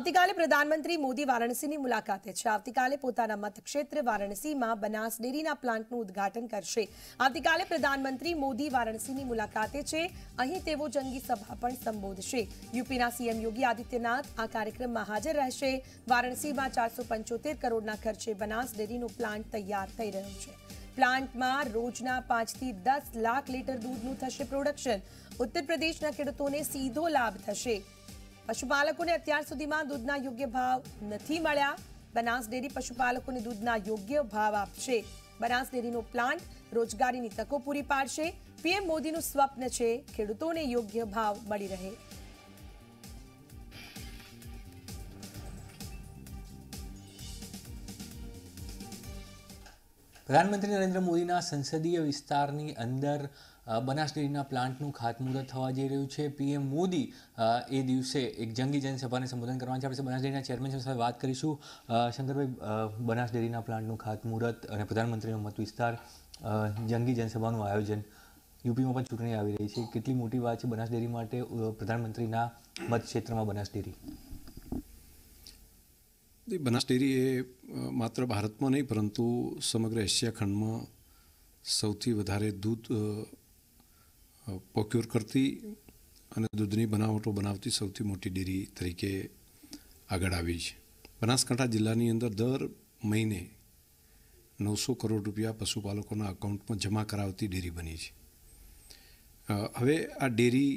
આવતીકાલે પ્રધાનમંત્રી મોદી વારાણસીની મુલાકાતે છે આવતીકાલે પોતાના મતક્ષેત્ર વારાણસીમાં બનાસ ડેરીના પ્લાન્ટનું ઉદ્ઘાટન કરશે આવતીકાલે પ્રધાનમંત્રી મોદી વારાણસીની મુલાકાતે છે અહીં તેઓ જંગી સભા પણ સંબોધશે યુપીના સીએમ યોગી આદિત્યનાથ આ કાર્યક્રમમાં હાજર રહેશે વારાણસીમાં ચારસો કરોડના ખર્ચે બનાસ ડેરીનું પ્લાન્ટ તૈયાર થઈ રહ્યું છે પ્લાન્ટમાં રોજના પાંચથી દસ લાખ લીટર દૂધનું થશે પ્રોડક્શન ઉત્તર પ્રદેશના ખેડૂતોને સીધો લાભ થશે પશુપાલકોને અત્યાર સુધીમાં દૂધના યોગ્ય ભાવ નથી મળ્યા બનાસ ડેરી પશુપાલકોને દૂધના યોગ્ય ભાવ આપશે બનાસ ડેરીનો પ્લાન્ટ રોજગારીની તકો પૂરી પાડશે પીએમ મોદીનું સ્વપ્ન છે ખેડૂતોને યોગ્ય ભાવ મળી રહે પ્રધાનમંત્રી નરેન્દ્ર મોદીના સંસદીય વિસ્તારની અંદર બનાસ ડેરીના પ્લાન્ટનું ખાતમુહૂર્ત થવા જઈ રહ્યું છે પીએમ મોદી એ દિવસે એક જંગી જનસભાને સંબોધન કરવાના છે આપણે બનાસડેરીના ડેરીના ચેરમેન સાથે વાત કરીશું શંકરભાઈ બનાસડેરીના ડેરીના પ્લાન્ટનું ખાતમુહૂર્ત અને પ્રધાનમંત્રીનો મત વિસ્તાર જંગી જનસભાનું આયોજન યુપીમાં પણ ચૂંટણી આવી રહી છે કેટલી મોટી વાત છે બનાસ ડેરી માટે પ્રધાનમંત્રીના મતક્ષેત્રમાં બનાસ ડેરી બનાસ ડેરી એ માત્ર ભારતમાં નહીં પરંતુ સમગ્ર એશિયા ખંડમાં સૌથી વધારે દૂધ પોક્યોર કરતી અને દૂધની બનાવટો બનાવતી સૌથી મોટી ડેરી તરીકે આગળ આવી છે બનાસકાંઠા જિલ્લાની અંદર દર મહિને નવસો કરોડ રૂપિયા પશુપાલકોના અકાઉન્ટમાં જમા કરાવતી ડેરી બની છે હવે આ ડેરી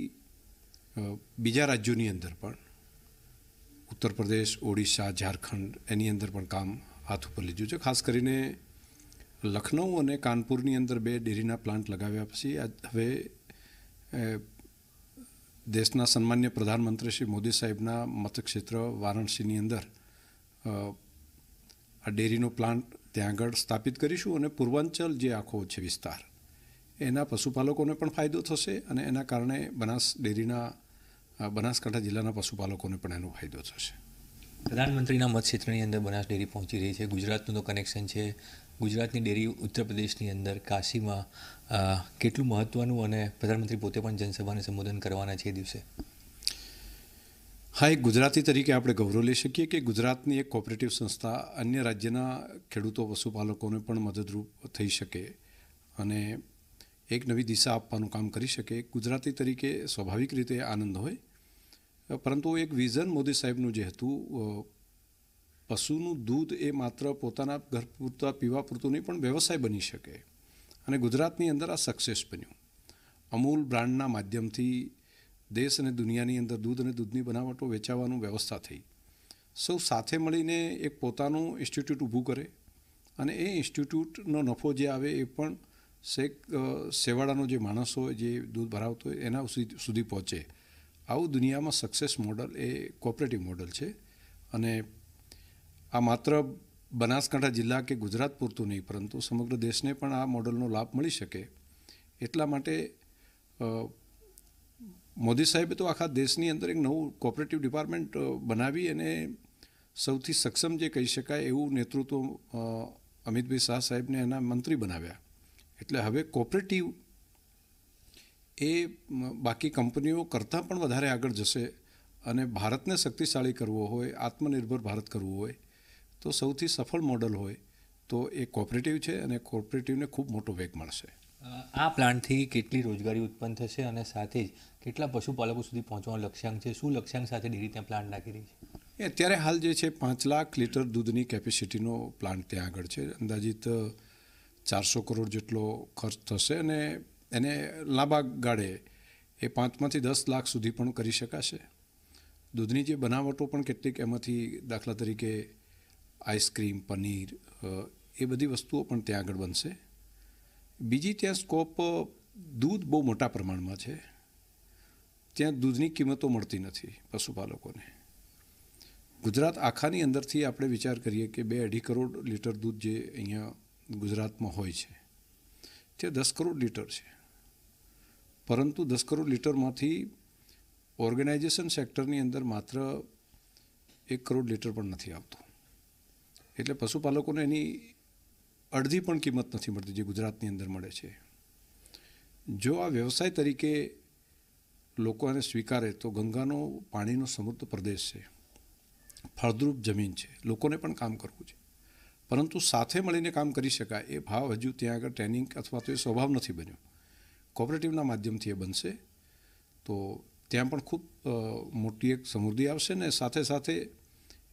બીજા રાજ્યોની અંદર પણ ઉત્તર પ્રદેશ ઓડિશા ઝારખંડ એની અંદર પણ કામ હાથ ઉપર લીધું છે ખાસ કરીને લખનઉ અને કાનપુરની અંદર બે ડેરીના પ્લાન્ટ લગાવ્યા પછી હવે દેશના સન્માન્ય પ્રધાનમંત્રી શ્રી મોદી સાહેબના મતક્ષેત્ર વારાણસીની અંદર આ ડેરીનો પ્લાન્ટ ત્યાં આગળ સ્થાપિત કરીશું અને પૂર્વાંચલ જે આખો છે વિસ્તાર એના પશુપાલકોને પણ ફાયદો થશે અને એના કારણે બનાસ ડેરીના બનાસકાંઠા જિલ્લાના પશુપાલકોને પણ એનો ફાયદો થશે પ્રધાનમંત્રીના મતક્ષેત્રની અંદર બનાસ ડેરી પહોંચી રહી છે ગુજરાતનું તો કનેક્શન છે ગુજરાતની ડેરી ઉત્તર પ્રદેશની અંદર કાશીમાં કેટલું મહત્ત્વનું અને પ્રધાનમંત્રી પોતે પણ જનસભાને સંબોધન કરવાના છે દિવસે હા એક ગુજરાતી તરીકે આપણે ગૌરવ લઈ શકીએ કે ગુજરાતની એક કોઓપરેટિવ સંસ્થા અન્ય રાજ્યના ખેડૂતો પશુપાલકોને પણ મદદરૂપ થઈ શકે અને એક નવી દિશા આપવાનું કામ કરી શકે ગુજરાતી તરીકે સ્વાભાવિક રીતે આનંદ હોય પરંતુ એક વિઝન મોદી સાહેબનું જે હતું પશુનું દૂધ એ માત્ર પોતાના ઘર પૂરતા પીવા પૂરતું નહીં પણ વ્યવસાય બની શકે અને ગુજરાતની અંદર આ સક્સેસ બન્યું અમૂલ બ્રાન્ડના માધ્યમથી દેશ અને દુનિયાની અંદર દૂધ અને દૂધની બનાવટો વેચાવાનું વ્યવસ્થા થઈ સૌ સાથે મળીને એક પોતાનું ઇન્સ્ટિટ્યૂટ ઊભું કરે અને એ ઇન્સ્ટિટ્યૂટનો નફો જે આવે એ પણ શેક સેવાડાનો જે માણસ હોય જે દૂધ ભરાવતો હોય એના સુધી પહોંચે આવું દુનિયામાં સક્સેસ મોડલ એ કોઓપરેટિવ મોડલ છે અને આ માત્ર બનાસકાંઠા જિલ્લા કે ગુજરાત પૂરતું નહીં પરંતુ સમગ્ર દેશને પણ આ મોડલનો લાભ મળી શકે એટલા માટે મોદી સાહેબે તો આખા દેશની અંદર એક નવું કોઓપરેટિવ ડિપાર્ટમેન્ટ બનાવી અને સૌથી સક્ષમ જે કહી શકાય એવું નેતૃત્વ અમિતભાઈ શાહ સાહેબને એના મંત્રી બનાવ્યા એટલે હવે કોઓપરેટિવ એ બાકી કંપનીઓ કરતાં પણ વધારે આગળ જશે અને ભારતને શક્તિશાળી કરવો હોય આત્મનિર્ભર ભારત કરવું હોય તો સૌથી સફળ મોડલ હોય તો એ કોઓપરેટિવ છે અને કોઓપરેટિવને ખૂબ મોટો વેગ મળશે આ પ્લાન્ટથી કેટલી રોજગારી ઉત્પન્ન થશે અને સાથે જ કેટલા પશુપાલકો સુધી પહોંચવાનો લક્ષ્યાંક છે શું લક્ષ્યાંક સાથે ડેરી ત્યાં પ્લાન્ટ નાખી રહી છે એ અત્યારે હાલ જે છે પાંચ લાખ લીટર દૂધની કેપેસિટીનો પ્લાન્ટ ત્યાં આગળ છે અંદાજિત ચારસો કરોડ જેટલો ખર્ચ થશે અને એને લાંબા ગાળે એ પાંચમાંથી દસ લાખ સુધી પણ કરી શકાશે દૂધની જે બનાવટો પણ કેટલીક એમાંથી દાખલા તરીકે આઈસ્ક્રીમ પનીર એ બધી વસ્તુઓ પણ ત્યાં આગળ બનશે બીજી ત્યાં સ્કોપ દૂધ બહુ મોટા પ્રમાણમાં છે ત્યાં દૂધની કિંમતો મળતી નથી પશુપાલકોને ગુજરાત આખાની અંદરથી આપણે વિચાર કરીએ કે બે અઢી કરોડ લીટર દૂધ જે અહીંયા ગુજરાતમાં હોય છે તે દસ કરોડ લીટર છે પરંતુ દસ કરોડ લીટરમાંથી ઓર્ગેનાઇઝેશન સેક્ટરની અંદર માત્ર એક કરોડ લીટર પણ નથી આવતું એટલે પશુપાલકોને એની અડધી પણ કિંમત નથી મળતી જે ગુજરાતની અંદર મળે છે જો આ વ્યવસાય તરીકે લોકો એને સ્વીકારે તો ગંગાનો પાણીનો સમૃદ્ધ પ્રદેશ છે ફળદ્રુપ જમીન છે લોકોને પણ કામ કરવું છે પરંતુ સાથે મળીને કામ કરી શકાય એ ભાવ હજુ ત્યાં આગળ ટ્રેનિંગ અથવા તો એ સ્વભાવ નથી બન્યો કોઓપરેટિવના માધ્યમથી એ બનશે તો ત્યાં પણ ખૂબ મોટી એક સમૃદ્ધિ આવશે ને સાથે સાથે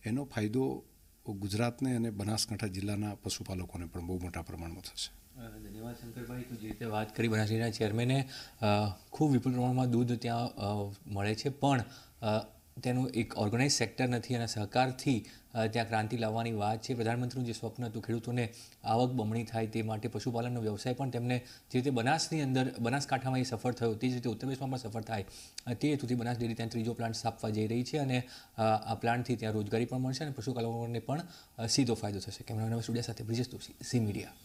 એનો ફાયદો ગુજરાતને અને બનાસકાંઠા જિલ્લાના પશુપાલકોને પણ બહુ મોટા પ્રમાણમાં થશે ધન્યવાદ શંકરભાઈ તો જે રીતે વાત કરી બનાસકાંઠાના ચેરમેને ખૂબ વિપુલ પ્રમાણમાં દૂધ ત્યાં મળે છે પણ તેનું એક ઓર્ગેનાઇઝ સેક્ટર નથી અને સહકારથી ત્યાં ક્રાંતિ લાવવાની વાત છે પ્રધાનમંત્રીનું જે સ્વપ્ન હતું ખેડૂતોને આવક બમણી થાય તે માટે પશુપાલનનો વ્યવસાય પણ તેમને જે રીતે બનાસની અંદર બનાસકાંઠામાં એ સફળ થયો તે જ રીતે ઉત્તર પ્રદેશમાં પણ સફળ થાય તે હેતુથી બનાસ ડેરી ત્યાં ત્રીજો પ્લાન્ટ સ્થાપવા જઈ રહી છે અને આ પ્લાન્ટથી ત્યાં રોજગારી પણ મળશે અને પશુપાલકોને પણ સીધો ફાયદો થશે કેમેરામેન સ્ટુડિયા સાથે બ્રિજેશ દોશી સી મીડિયા